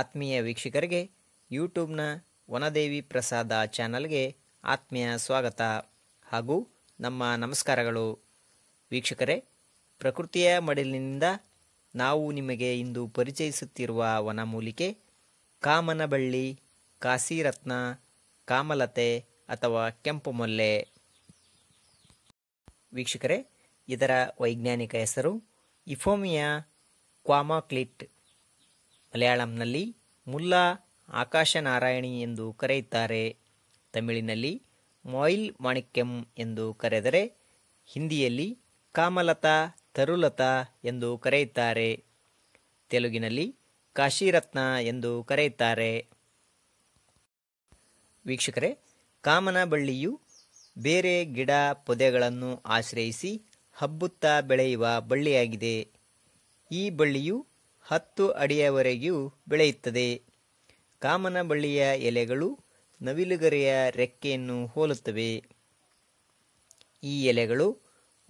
ಆತ್ಮೀಯ ವೀಕ್ಷಕರಿಗೆ ಯೂಟ್ಯೂಬ್ನ ವನದೇವಿ ಪ್ರಸಾದ ಚಾನಲ್ಗೆ ಆತ್ಮೀಯ ಸ್ವಾಗತ ಹಾಗೂ ನಮ್ಮ ನಮಸ್ಕಾರಗಳು ವೀಕ್ಷಕರೇ ಪ್ರಕೃತಿಯ ಮಡಿಲಿನಿಂದ ನಾವು ನಿಮಗೆ ಇಂದು ಪರಿಚಯಿಸುತ್ತಿರುವ ವನಮೂಲಿಕೆ ಕಾಮನಬಳ್ಳಿ ಕಾಸಿರತ್ನ ಕಾಮಲತೆ ಅಥವಾ ಕೆಂಪು ಮೊಲ್ಲೆ ವೀಕ್ಷಕರೇ ಇದರ ವೈಜ್ಞಾನಿಕ ಹೆಸರು ಇಫೋಮಿಯಾ ಕ್ವಾಮಾಕ್ಲಿಟ್ ಮಲಯಾಳಂನಲ್ಲಿ ಮುಲ್ಲಾ ಆಕಾಶ ನಾರಾಯಣಿ ಎಂದು ಕರೆಯುತ್ತಾರೆ ತಮಿಳಿನಲ್ಲಿ ಮೊಯಿಲ್ ಮಾಣಿಕ್ಯಂ ಎಂದು ಕರೆದರೆ ಹಿಂದಿಯಲ್ಲಿ ಕಾಮಲತಾ ತರುಲತಾ ಎಂದು ಕರೆಯುತ್ತಾರೆ ತೆಲುಗಿನಲ್ಲಿ ಕಾಶಿರತ್ನ ಎಂದು ಕರೆಯುತ್ತಾರೆ ವೀಕ್ಷಕರೇ ಕಾಮನ ಬಳ್ಳಿಯು ಬೇರೆ ಗಿಡ ಪೊದೆಗಳನ್ನು ಆಶ್ರಯಿಸಿ ಹಬ್ಬುತ್ತಾ ಬೆಳೆಯುವ ಬಳ್ಳಿಯಾಗಿದೆ ಈ ಬಳ್ಳಿಯು ಹತ್ತು ಅಡಿಯವರೆಗೂ ಬೆಳೆಯುತ್ತದೆ ಕಾಮನಬಳ್ಳಿಯ ಎಲೆಗಳು ನವಿಲುಗರೆಯ ರೆಕ್ಕೆಯನ್ನು ಹೋಲುತ್ತವೆ ಈ ಎಲೆಗಳು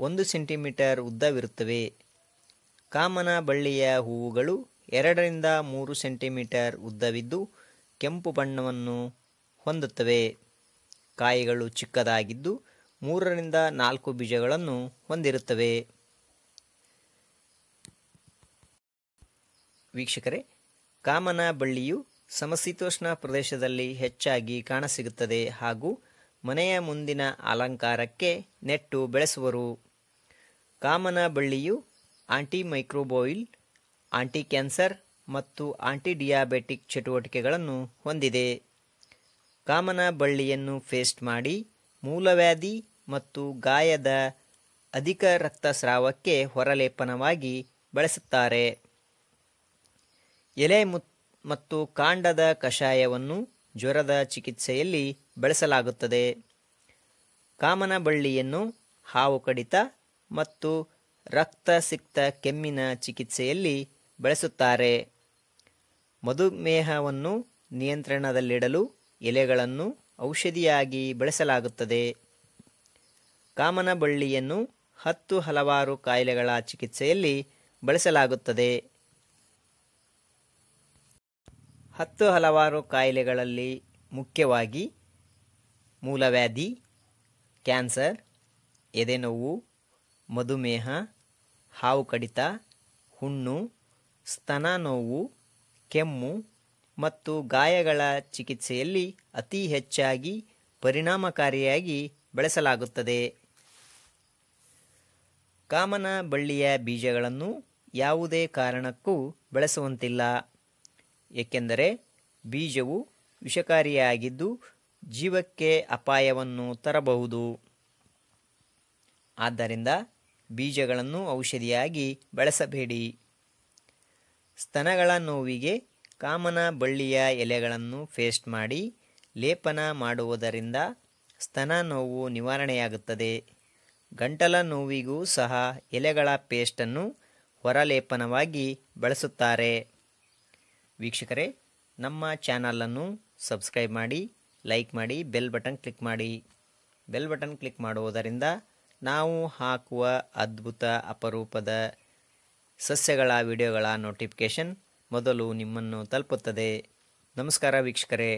ಒಂದು ಸೆಂಟಿಮೀಟರ್ ಉದ್ದವಿರುತ್ತವೆ ಕಾಮನ ಬಳ್ಳಿಯ ಹೂವುಗಳು ಎರಡರಿಂದ ಮೂರು ಸೆಂಟಿಮೀಟರ್ ಉದ್ದವಿದ್ದು ಕೆಂಪು ಬಣ್ಣವನ್ನು ಹೊಂದುತ್ತವೆ ಕಾಯಿಗಳು ಚಿಕ್ಕದಾಗಿದ್ದು ಮೂರರಿಂದ ನಾಲ್ಕು ಬೀಜಗಳನ್ನು ಹೊಂದಿರುತ್ತವೆ ವೀಕ್ಷಕರೇ ಕಾಮನ ಬಳ್ಳಿಯು ಸಮಶೀತೋಷ್ಣ ಪ್ರದೇಶದಲ್ಲಿ ಹೆಚ್ಚಾಗಿ ಕಾಣಸಿಗುತ್ತದೆ ಹಾಗೂ ಮನೆಯ ಮುಂದಿನ ಅಲಂಕಾರಕ್ಕೆ ನೆಟ್ಟು ಬೆಳೆಸುವರು ಕಾಮನ ಬಳ್ಳಿಯು ಆಂಟಿ ಮೈಕ್ರೋಬೋಯಿಲ್ ಆಂಟಿ ಕ್ಯಾನ್ಸರ್ ಮತ್ತು ಆಂಟಿ ಡಿಯಾಬೆಟಿಕ್ ಚಟುವಟಿಕೆಗಳನ್ನು ಹೊಂದಿದೆ ಕಾಮನ ಬಳ್ಳಿಯನ್ನು ಫೇಸ್ಟ್ ಮಾಡಿ ಮೂಲವ್ಯಾಧಿ ಮತ್ತು ಗಾಯದ ಅಧಿಕ ರಕ್ತಸ್ರಾವಕ್ಕೆ ಹೊರಲೇಪನವಾಗಿ ಬಳಸುತ್ತಾರೆ ಎಲೆ ಮತ್ತು ಕಾಂಡದ ಕಷಾಯವನ್ನು ಜ್ವರದ ಚಿಕಿತ್ಸೆಯಲ್ಲಿ ಬಳಸಲಾಗುತ್ತದೆ ಕಾಮನ ಬಳ್ಳಿಯನ್ನು ಹಾವು ಕಡಿತ ಮತ್ತು ರಕ್ತ ಸಿಕ್ತ ಕೆಮ್ಮಿನ ಚಿಕಿತ್ಸೆಯಲ್ಲಿ ಬಳಸುತ್ತಾರೆ ಮಧುಮೇಹವನ್ನು ನಿಯಂತ್ರಣದಲ್ಲಿಡಲು ಎಲೆಗಳನ್ನು ಔಷಧಿಯಾಗಿ ಬಳಸಲಾಗುತ್ತದೆ ಕಾಮನ ಬಳ್ಳಿಯನ್ನು ಹತ್ತು ಹಲವಾರು ಕಾಯಿಲೆಗಳ ಚಿಕಿತ್ಸೆಯಲ್ಲಿ ಬಳಸಲಾಗುತ್ತದೆ ಹತ್ತು ಹಲವಾರು ಕಾಯಿಲೆಗಳಲ್ಲಿ ಮುಖ್ಯವಾಗಿ ಮೂಲವ್ಯಾಧಿ ಕ್ಯಾನ್ಸರ್ ಎದೆನೋವು ಮಧುಮೇಹ ಹಾವು ಕಡಿತ ಹುಣ್ಣು ಸ್ತನ ನೋವು ಕೆಮ್ಮು ಮತ್ತು ಗಾಯಗಳ ಚಿಕಿತ್ಸೆಯಲ್ಲಿ ಅತಿ ಹೆಚ್ಚಾಗಿ ಪರಿಣಾಮಕಾರಿಯಾಗಿ ಬಳಸಲಾಗುತ್ತದೆ ಕಾಮನ ಬಳ್ಳಿಯ ಬೀಜಗಳನ್ನು ಯಾವುದೇ ಕಾರಣಕ್ಕೂ ಬಳಸುವಂತಿಲ್ಲ ಏಕೆಂದರೆ ಬೀಜವು ವಿಷಕಾರಿಯಾಗಿದ್ದು ಜೀವಕ್ಕೆ ಅಪಾಯವನ್ನು ತರಬಹುದು ಆದ್ದರಿಂದ ಬೀಜಗಳನ್ನು ಔಷಧಿಯಾಗಿ ಬಳಸಬೇಡಿ ಸ್ತನಗಳ ನೋವಿಗೆ ಕಾಮನ ಬಳ್ಳಿಯ ಎಲೆಗಳನ್ನು ಫೇಸ್ಟ್ ಮಾಡಿ ಲೇಪನ ಮಾಡುವುದರಿಂದ ಸ್ತನ ನೋವು ನಿವಾರಣೆಯಾಗುತ್ತದೆ ಗಂಟಲ ನೋವಿಗೂ ಸಹ ಎಲೆಗಳ ಪೇಸ್ಟನ್ನು ಹೊರಲೇಪನವಾಗಿ ಬಳಸುತ್ತಾರೆ ವೀಕ್ಷಕರೇ ನಮ್ಮ ಚಾನಲನ್ನು ಸಬ್ಸ್ಕ್ರೈಬ್ ಮಾಡಿ ಲೈಕ್ ಮಾಡಿ ಬೆಲ್ ಬಟನ್ ಕ್ಲಿಕ್ ಮಾಡಿ ಬೆಲ್ ಬಟನ್ ಕ್ಲಿಕ್ ಮಾಡುವುದರಿಂದ ನಾವು ಹಾಕುವ ಅದ್ಭುತ ಅಪರೂಪದ ಸಸ್ಯಗಳ ವಿಡಿಯೋಗಳ ನೋಟಿಫಿಕೇಷನ್ ಮೊದಲು ನಿಮ್ಮನ್ನು ತಲುಪುತ್ತದೆ ನಮಸ್ಕಾರ ವೀಕ್ಷಕರೇ